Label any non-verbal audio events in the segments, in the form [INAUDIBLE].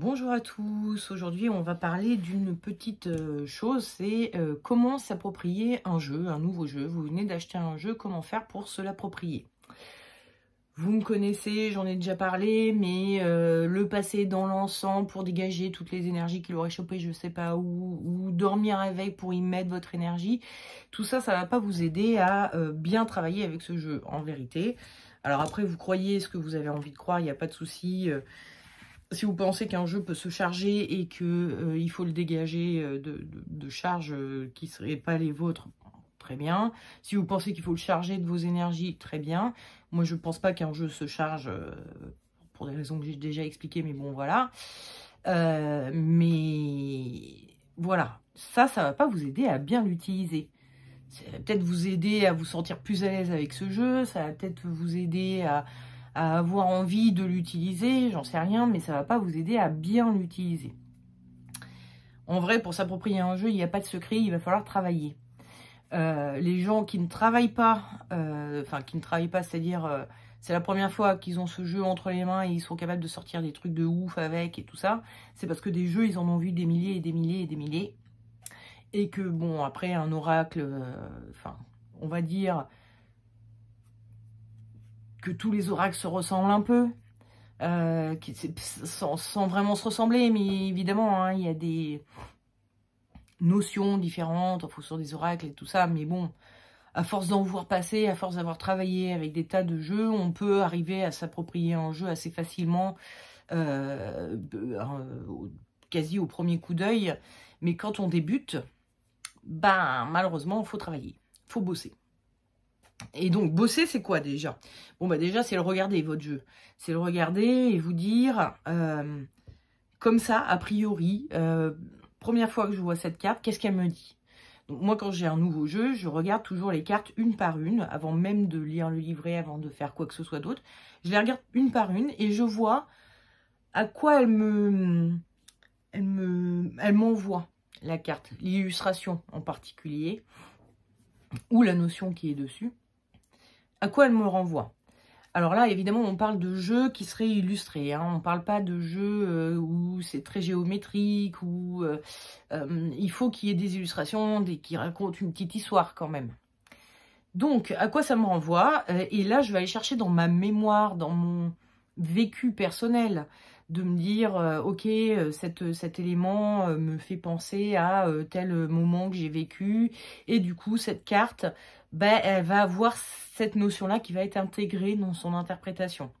Bonjour à tous, aujourd'hui on va parler d'une petite euh, chose, c'est euh, comment s'approprier un jeu, un nouveau jeu. Vous venez d'acheter un jeu, comment faire pour se l'approprier Vous me connaissez, j'en ai déjà parlé, mais euh, le passer dans l'ensemble pour dégager toutes les énergies qui l'auraient chopé, je sais pas où, ou dormir veille pour y mettre votre énergie, tout ça, ça va pas vous aider à bien travailler avec ce jeu en vérité. Alors après, vous croyez ce que vous avez envie de croire, il n'y a pas de souci si vous pensez qu'un jeu peut se charger et qu'il euh, faut le dégager euh, de, charges euh, qui ne seraient pas les vôtres, très bien. Si vous pensez qu'il faut le charger de vos énergies, très bien. Moi, je ne pense pas qu'un jeu se charge pour des raisons que j'ai déjà expliquées, mais bon, voilà. mais voilà, ça, ça ne va pas vous aider à bien l'utiliser. Ça va peut-être vous aider à vous sentir plus à l'aise avec ce jeu, ça va peut-être vous aider à à avoir envie de l'utiliser, j'en sais rien, mais ça va pas vous aider à bien l'utiliser. En vrai, pour s'approprier un jeu, il n'y a pas de secret, il va falloir travailler. Euh, les gens qui ne travaillent pas, euh, enfin qui ne travaillent pas, c'est-à-dire euh, c'est la première fois qu'ils ont ce jeu entre les mains et ils sont capables de sortir des trucs de ouf avec et tout ça, c'est parce que des jeux, ils en ont vu des milliers et des milliers et des milliers. Et que bon, après un oracle, enfin, on va dire, que tous les oracles se ressemblent un peu, euh, qui, sans, vraiment se ressembler, mais évidemment, hein, il y a des notions différentes en fonction des oracles et tout ça, mais bon, à force d'en voir passer, à force d'avoir travaillé avec des tas de jeux, on peut arriver à s'approprier un jeu assez facilement, euh, quasi au premier coup d'œil, mais quand on débute, ben malheureusement, il faut travailler, faut bosser. Et donc, bosser, c'est quoi déjà Bon, bah déjà, c'est le regarder, votre jeu. C'est le regarder et vous dire, euh, comme ça, a priori, euh, première fois que je vois cette carte, qu'est-ce qu'elle me dit donc, moi, quand j'ai un nouveau jeu, je regarde toujours les cartes une par une, avant même de lire le livret, avant de faire quoi que ce soit d'autre. Je les regarde une par une et je vois à quoi elle me, elle me, elle m'envoie la carte, l'illustration en particulier, ou la notion qui est dessus à quoi elle me renvoie alors là, évidemment, on parle de jeux qui seraient illustrés. Hein. On ne parle pas de jeux euh, où c'est très géométrique, où euh, euh, il faut qu'il y ait des illustrations qui racontent une petite histoire quand même. Donc, à quoi ça me renvoie Et là, je vais aller chercher dans ma mémoire, dans mon vécu personnel, de me dire, ok, cet élément me fait penser à tel moment que j'ai vécu, et du coup, cette carte ben, elle va avoir cette notion-là qui va être intégrée dans son interprétation.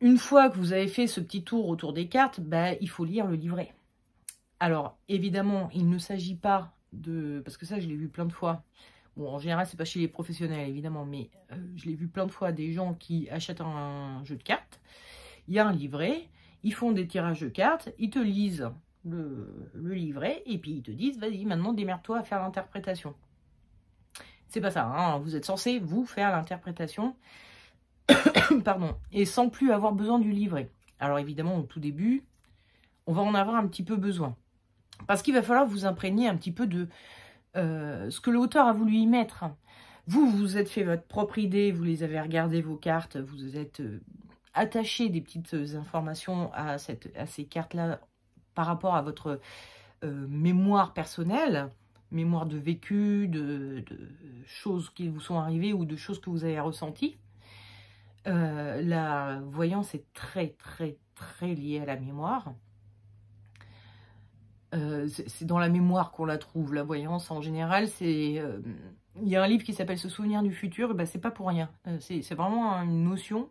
Une fois que vous avez fait ce petit tour autour des cartes, ben, il faut lire le livret. Alors, évidemment, il ne s'agit pas de... Parce que ça, je l'ai vu plein de fois. Bon, en général, c'est pas chez les professionnels, évidemment, mais euh, je l'ai vu plein de fois des gens qui achètent un jeu de cartes. Il y a un livret, ils font des tirages de cartes, ils te lisent le, le livret, et puis ils te disent, vas-y, maintenant démerde-toi à faire l'interprétation. C'est pas ça. Hein. Vous êtes censé, vous, faire l'interprétation. [COUGHS] Pardon. Et sans plus avoir besoin du livret. Alors évidemment, au tout début, on va en avoir un petit peu besoin. Parce qu'il va falloir vous imprégner un petit peu de euh, ce que l'auteur a voulu y mettre. Vous, vous êtes fait votre propre idée, vous les avez regardé vos cartes, vous êtes euh, attaché des petites euh, informations à, ces cartes-là par rapport à votre mémoire personnelle mémoire de vécu, de, choses qui vous sont arrivées ou de choses que vous avez ressenties. Euh, la voyance est très très très liée à la mémoire. Euh, c'est dans la mémoire qu'on la trouve, la voyance en général. c'est... Euh, il y a un livre qui s'appelle Se souvenir du futur, ben c'est pas pour rien. c'est vraiment une notion.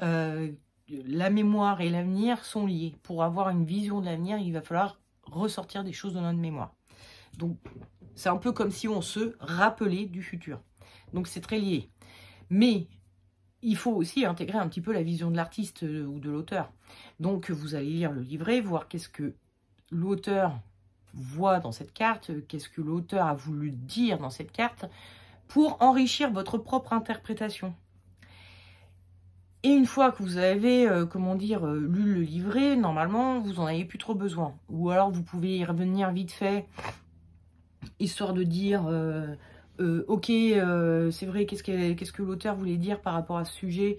la mémoire et l'avenir sont liés. Pour avoir une vision de l'avenir, il va falloir ressortir des choses de notre mémoire. Donc, c'est un peu comme si on se rappelait du futur. Donc, c'est très lié. Mais il faut aussi intégrer un petit peu la vision de l'artiste euh, ou de l'auteur. Donc, vous allez lire le livret, voir qu'est-ce que l'auteur voit dans cette carte, qu'est-ce que l'auteur a voulu dire dans cette carte, pour enrichir votre propre interprétation. Et une fois que vous avez, euh, comment dire, euh, lu le livret, normalement, vous n'en avez plus trop besoin. Ou alors, vous pouvez y revenir vite fait histoire de dire euh, euh, ok, euh, c'est vrai, qu'est-ce que, qu'est-ce que l'auteur voulait dire par rapport à ce sujet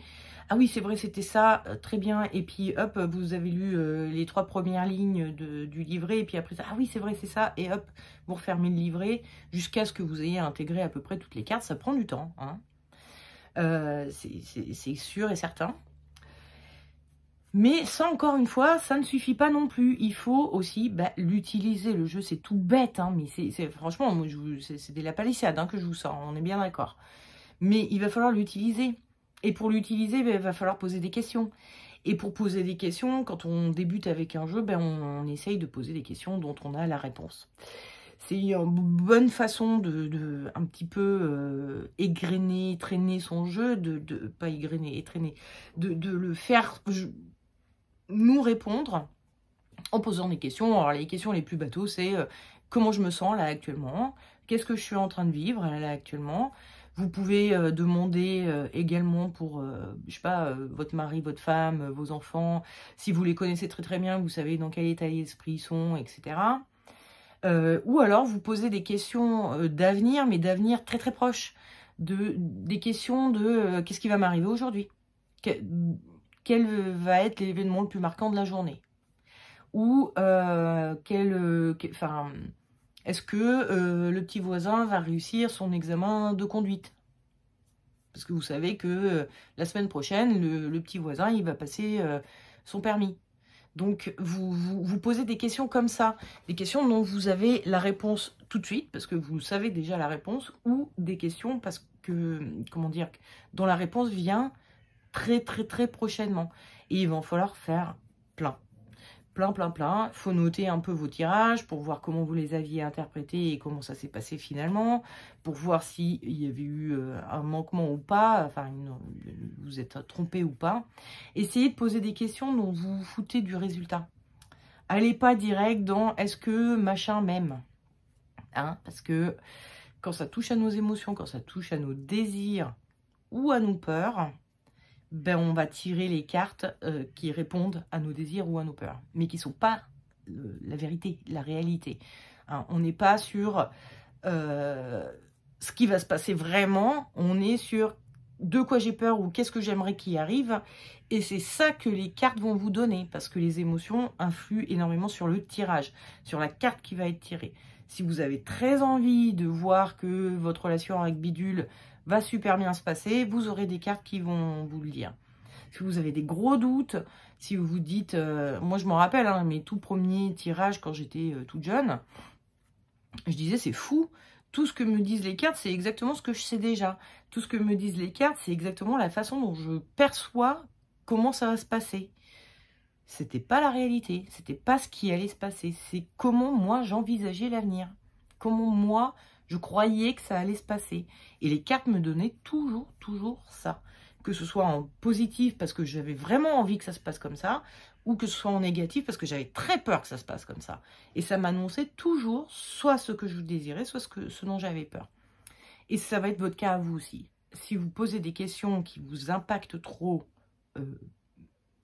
Ah oui, c'est vrai, c'était ça, très bien. Et puis hop, vous avez lu les trois premières lignes du livret, et puis après ça, ah oui, c'est vrai, c'est ça, et hop, vous refermez le livret jusqu'à ce que vous ayez intégré à peu près toutes les cartes. Ça prend du temps, hein. c'est sûr et certain. Mais ça, encore une fois, ça ne suffit pas non plus. Il faut aussi bah, l'utiliser. Le jeu, c'est tout bête, hein, mais c'est franchement, c'est de la palissade hein, que je vous sors, on est bien d'accord. Mais il va falloir l'utiliser. Et pour l'utiliser, bah, il va falloir poser des questions. Et pour poser des questions, quand on débute avec un jeu, ben, on, essaye de poser des questions dont on a la réponse. C'est une bonne façon de, un petit peu euh, traîner son jeu, de, pas égrener, étraîner, de, le faire nous répondre en posant des questions. Alors les questions les plus bateaux, c'est euh, comment je me sens là actuellement, qu'est-ce que je suis en train de vivre là actuellement. Vous pouvez euh, demander euh, également pour, je sais pas, votre mari, votre femme, vos enfants, si vous les connaissez très très bien, vous savez dans quel état d'esprit ils sont, etc. ou alors vous posez des questions d'avenir, mais d'avenir très très proche, de, des questions de qu'est-ce qui va m'arriver aujourd'hui, quel va être l'événement le plus marquant de la journée Ou euh, quel, euh, est-ce que euh, le petit voisin va réussir son examen de conduite Parce que vous savez que la semaine prochaine, le, petit voisin, il va passer son permis. Donc, vous, vous, vous, posez des questions comme ça, des questions dont vous avez la réponse tout de suite, parce que vous savez déjà la réponse, ou des questions parce que, comment dire, dont la réponse vient très, très, très prochainement. Et il va falloir faire plein. Plein, plein, plein. faut noter un peu vos tirages pour voir comment vous les aviez interprétés et comment ça s'est passé finalement. Pour voir s'il y avait eu euh, un manquement ou pas. Enfin, vous êtes trompé ou pas. Essayez de poser des questions dont vous vous foutez du résultat. Allez pas direct dans « est-ce que machin m'aime hein, Parce que quand ça touche à nos émotions, quand ça touche à nos désirs ou à nos peurs, ben, on va tirer les cartes euh, qui répondent à nos désirs ou à nos peurs, mais qui ne sont pas euh, la vérité, la réalité. Hein. on n'est pas sur euh, ce qui va se passer vraiment, on est sur de quoi j'ai peur ou qu'est-ce que j'aimerais qu'il arrive. Et c'est ça que les cartes vont vous donner, parce que les émotions influent énormément sur le tirage, sur la carte qui va être tirée. Si vous avez très envie de voir que votre relation avec Bidule va super bien se passer, vous aurez des cartes qui vont vous le dire. Si vous avez des gros doutes, si vous vous dites... Euh, moi, je m'en rappelle, hein, mes tout premiers tirages quand j'étais euh, toute jeune, je disais, c'est fou tout ce que me disent les cartes, c'est exactement ce que je sais déjà. Tout ce que me disent les cartes, c'est exactement la façon dont je perçois comment ça va se passer c'était pas la réalité, c'était pas ce qui allait se passer, c'est comment moi j'envisageais l'avenir, comment moi je croyais que ça allait se passer. Et les cartes me donnaient toujours, toujours ça. Que ce soit en positif parce que j'avais vraiment envie que ça se passe comme ça, ou que ce soit en négatif parce que j'avais très peur que ça se passe comme ça. Et ça m'annonçait toujours soit ce que je désirais, soit ce, ce dont j'avais peur. Et ça va être votre cas à vous aussi. Si vous posez des questions qui vous impactent trop euh,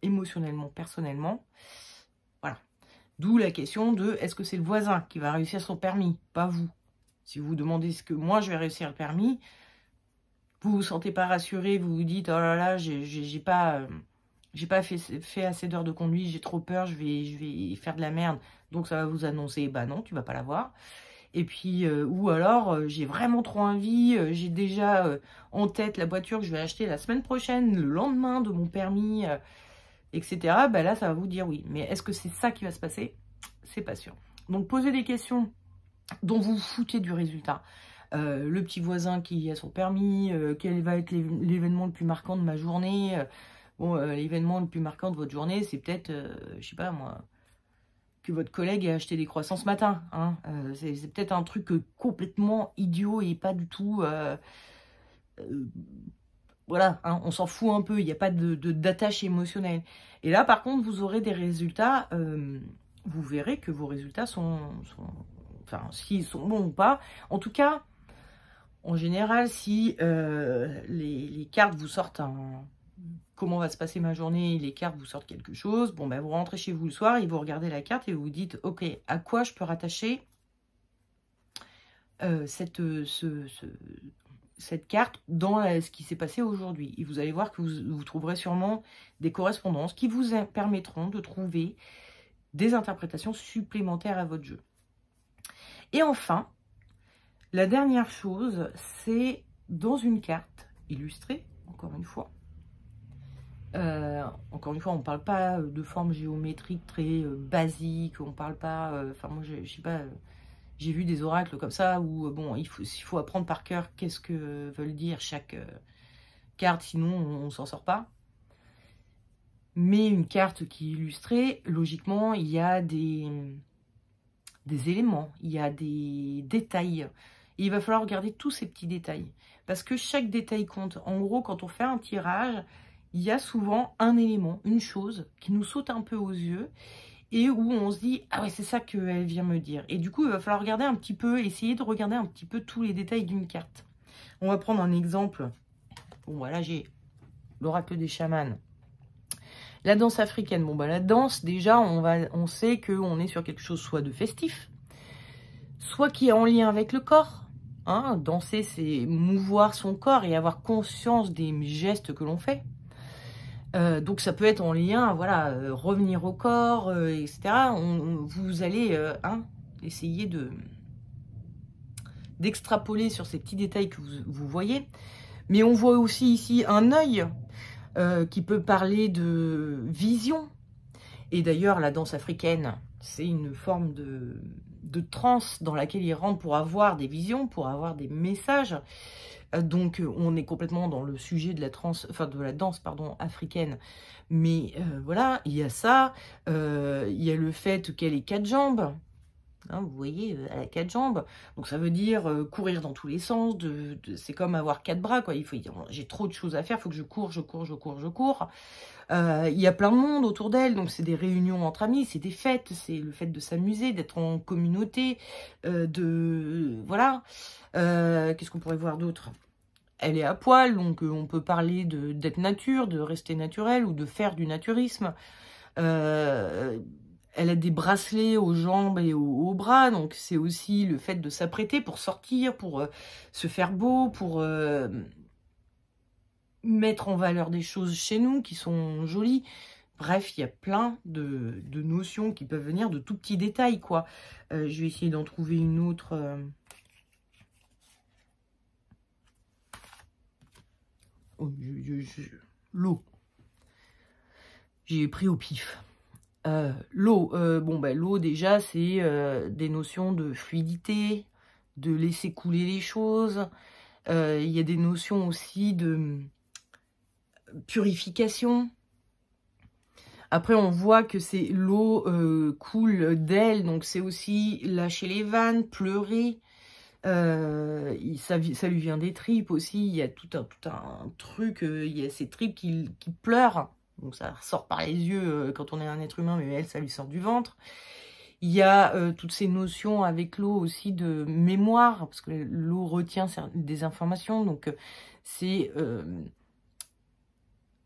émotionnellement, personnellement. Voilà. D'où la question de est-ce que c'est le voisin qui va réussir son permis, pas vous. Si vous demandez ce que moi je vais réussir le permis, vous vous sentez pas rassuré, vous vous dites oh là là, j'ai pas j'ai pas euh, fait, assez d'heures de conduite, j'ai trop peur, je vais je vais faire de la merde. Donc ça va vous annoncer bah non, tu vas pas l'avoir. Et puis euh, ou alors euh, j'ai vraiment trop envie, j'ai déjà en tête la voiture que je vais acheter la semaine prochaine, le lendemain de mon permis etc., ben bah là, ça va vous dire oui. Mais est-ce que c'est ça qui va se passer C'est pas sûr. Donc, posez des questions dont vous vous foutez du résultat. Euh, le petit voisin qui a son permis, euh, quel va être l'événement le plus marquant de ma journée. Euh, bon, l'événement le plus marquant de votre journée, c'est peut-être, je sais pas moi, que votre collègue ait acheté des croissants ce matin. Hein. c'est peut-être un truc complètement idiot et pas du tout voilà, hein, on s'en fout un peu, il n'y a pas d'attache de, d'attache émotionnelle. Et là, par contre, vous aurez des résultats, euh, vous verrez que vos résultats sont, enfin, s'ils sont bons ou pas. En tout cas, en général, si euh, les, cartes vous sortent un, comment va se passer ma journée, les cartes vous sortent quelque chose, bon, ben, vous rentrez chez vous le soir et vous regardez la carte et vous vous dites, ok, à quoi je peux rattacher euh, cette, ce, cette carte dans ce qui s'est passé aujourd'hui. Et vous allez voir que vous, trouverez sûrement des correspondances qui vous permettront de trouver des interprétations supplémentaires à votre jeu. Et enfin, la dernière chose, c'est dans une carte illustrée, encore une fois. Euh, encore une fois, on ne parle pas euh, de formes géométriques très euh, basiques, on ne parle pas... Enfin, moi, je ne sais pas j'ai vu des oracles comme ça où, euh, bon, il faut, apprendre par cœur qu'est-ce que veulent dire chaque euh, carte, sinon on, ne s'en sort pas. Mais une carte qui est illustrée, logiquement, il y a des, des éléments, il y a des détails. il va falloir regarder tous ces petits détails. Parce que chaque détail compte. En gros, quand on fait un tirage, il y a souvent un élément, une chose qui nous saute un peu aux yeux et où on se dit ah ouais c'est ça qu'elle vient me dire et du coup il va falloir regarder un petit peu essayer de regarder un petit peu tous les détails d'une carte on va prendre un exemple bon voilà j'ai l'oracle des chamans la danse africaine bon bah la danse déjà on va on sait que on est sur quelque chose soit de festif soit qui est en lien avec le corps hein danser c'est mouvoir son corps et avoir conscience des gestes que l'on fait euh, donc ça peut être en lien, voilà, euh, revenir au corps, euh, etc. vous allez hein, essayer de d'extrapoler sur ces petits détails que vous, voyez. Mais on voit aussi ici un œil qui peut parler de vision. Et d'ailleurs, la danse africaine, c'est une forme de, de transe dans laquelle ils rentrent pour avoir des visions, pour avoir des messages. Euh, donc euh, on est complètement dans le sujet de la de la danse pardon africaine. Mais euh, voilà, il y a ça, il y a le fait qu'elle ait quatre jambes. Hein, vous voyez, elle euh, a quatre jambes. Donc ça veut dire euh, courir dans tous les sens. De, c'est comme avoir quatre bras. Quoi. Il faut dire, j'ai trop de choses à faire, il faut que je cours, je cours, je cours, je cours. Euh, il y a plein de monde autour d'elle. Donc c'est des réunions entre amis, c'est des fêtes, c'est le fait de s'amuser, d'être en communauté, de... Voilà. Qu'est-ce qu'on pourrait voir d'autre elle est à poil, donc on peut parler d'être nature, de rester naturel ou de faire du naturisme. Elle a des bracelets aux jambes et aux, bras, donc c'est aussi le fait de s'apprêter pour sortir, pour euh, se faire beau, pour euh, mettre en valeur des choses chez nous qui sont jolies. Bref, il y a plein de, notions qui peuvent venir de tout petits détails, quoi. Euh, je vais essayer d'en trouver une autre... Oh, l'eau. J'ai pris au pif. Euh, l'eau, euh, bon ben l'eau déjà c'est euh, des notions de fluidité, de laisser couler les choses. Il y a des notions aussi de purification. Après on voit que c'est l'eau coule d'elle, donc c'est aussi lâcher les vannes, pleurer. Ça, ça, lui vient des tripes aussi, il y a tout un, tout un truc, il y a ces tripes qui pleurent donc ça sort par les yeux euh, quand on est un être humain, mais elle, ça lui sort du ventre. Il y a euh, toutes ces notions avec l'eau aussi de mémoire, parce que l'eau retient des informations, donc euh, c'est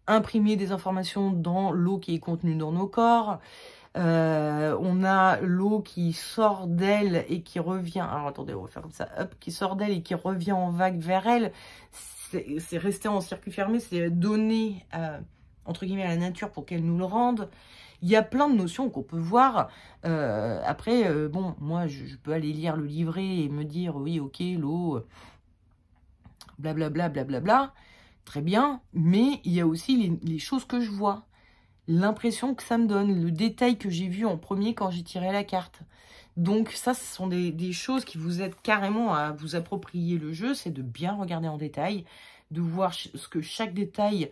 imprimer des informations dans l'eau qui est contenue dans nos corps. on a l'eau qui sort d'elle et qui revient. Alors attendez, on va faire comme ça. Hop, qui sort d'elle et qui revient en vague vers elle. C'est rester en circuit fermé, c'est donner entre guillemets, à la nature pour qu'elle nous le rende. Il y a plein de notions qu'on peut voir. Euh, après, euh, bon, moi, je, peux aller lire le livret et me dire, oui, ok, l'eau, euh, blablabla, blablabla, très bien. Mais il y a aussi les, choses que je vois, l'impression que ça me donne, le détail que j'ai vu en premier quand j'ai tiré la carte. Donc ça, ce sont des choses qui vous aident carrément à vous approprier le jeu, c'est de bien regarder en détail, de voir ce que chaque détail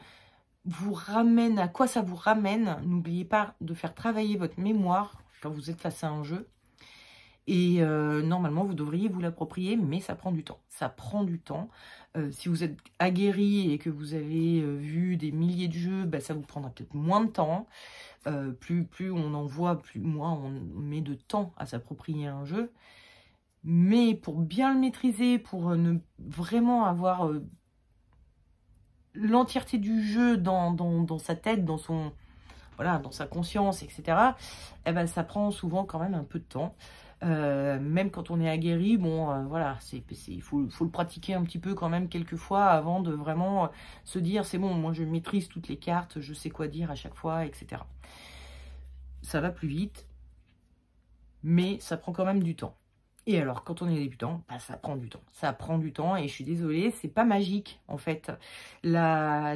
vous ramène, à quoi ça vous ramène. N'oubliez pas de faire travailler votre mémoire quand vous êtes face à un jeu. Et euh, normalement, vous devriez vous l'approprier, mais ça prend du temps. Ça prend du temps. Euh, si vous êtes aguerri et que vous avez euh, vu des milliers de jeux, bah, ça vous prendra peut-être moins de temps. plus, plus on en voit, plus moins on met de temps à s'approprier un jeu. Mais pour bien le maîtriser, pour ne vraiment avoir l'entièreté du jeu dans, dans, sa tête, dans son voilà, dans sa conscience, etc. Eh ben, ça prend souvent quand même un peu de temps. Euh, même quand on est aguerri, bon, euh, voilà, c'est il faut, faut, le pratiquer un petit peu quand même quelques fois avant de vraiment euh, se dire c'est bon, moi je maîtrise toutes les cartes, je sais quoi dire à chaque fois, etc. Ça va plus vite, mais ça prend quand même du temps. Et alors, quand on est débutant, bah, ça prend du temps. Ça prend du temps et je suis désolée, c'est pas magique en fait. La...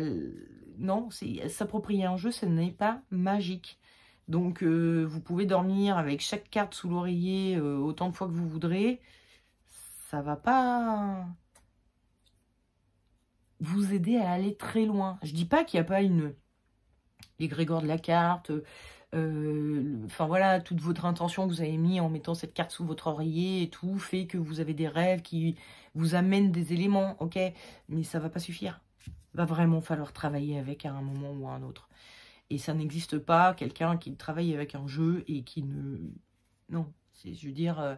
Non, s'approprier un jeu, ce n'est pas magique. Donc, euh, vous pouvez dormir avec chaque carte sous l'oreiller euh, autant de fois que vous voudrez. Ça va pas hein. vous aider à aller très loin. Je dis pas qu'il n'y a pas une l'égrégore de la carte, euh, enfin voilà, toute votre intention que vous avez mis en mettant cette carte sous votre oreiller et tout fait que vous avez des rêves qui vous amènent des éléments, ok, mais ça va pas suffire. Va vraiment falloir travailler avec à un moment ou à un autre. Et ça n'existe pas quelqu'un qui travaille avec un jeu et qui ne, non, je veux dire, euh,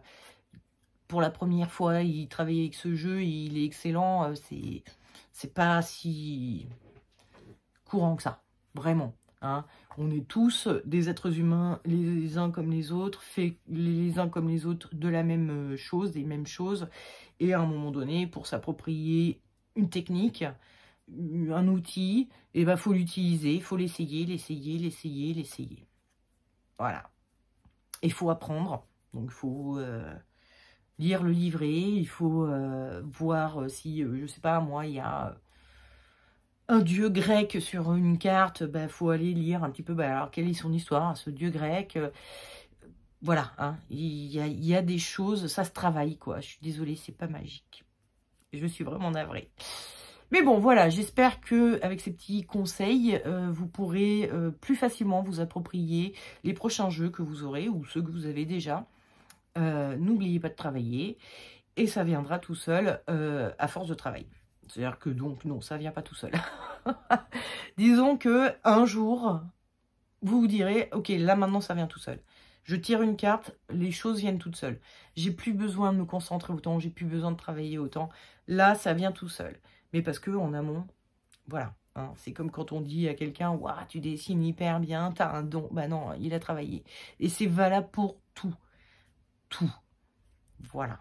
pour la première fois, il travaille avec ce jeu, il est excellent, euh, c'est, c'est pas si courant que ça, vraiment. Hein. On est tous des êtres humains, les uns comme les autres, fait les uns comme les autres de la même euh, chose, des mêmes choses. Et à un moment donné, pour s'approprier une technique, un outil, il eh va ben, faut l'utiliser, il faut l'essayer, l'essayer, l'essayer, l'essayer. Voilà. Il faut apprendre. Donc, il faut euh, lire le livret, il faut euh, voir si, je je sais pas, moi, il y a un dieu grec sur une carte, il bah, faut aller lire un petit peu bah, alors, quelle est son histoire, hein, ce dieu grec. Euh, voilà, hein, il, y a, des choses, ça se travaille, quoi. Je suis désolée, c'est pas magique. Je suis vraiment navrée. Mais bon, voilà, j'espère que avec ces petits conseils, euh, vous pourrez euh, plus facilement vous approprier les prochains jeux que vous aurez ou ceux que vous avez déjà. N'oubliez pas de travailler et ça viendra tout seul à force de travail. C'est-à-dire que donc, non, ça ne vient pas tout seul. [LAUGHS] Disons que un jour, vous vous direz, ok, là maintenant ça vient tout seul. Je tire une carte, les choses viennent toutes seules. J'ai plus besoin de me concentrer autant, j'ai plus besoin de travailler autant. Là, ça vient tout seul. Mais parce que en amont, voilà. Hein, c'est comme quand on dit à quelqu'un, waouh, tu dessines hyper bien, t'as un don. Bah non, il a travaillé. Et c'est valable pour tout. Tout. Voilà.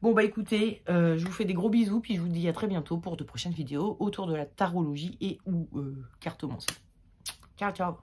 Bon, bah écoutez, euh, je vous fais des gros bisous, puis je vous dis à très bientôt pour de prochaines vidéos autour de la tarologie et ou euh, cartomancie. Ciao, ciao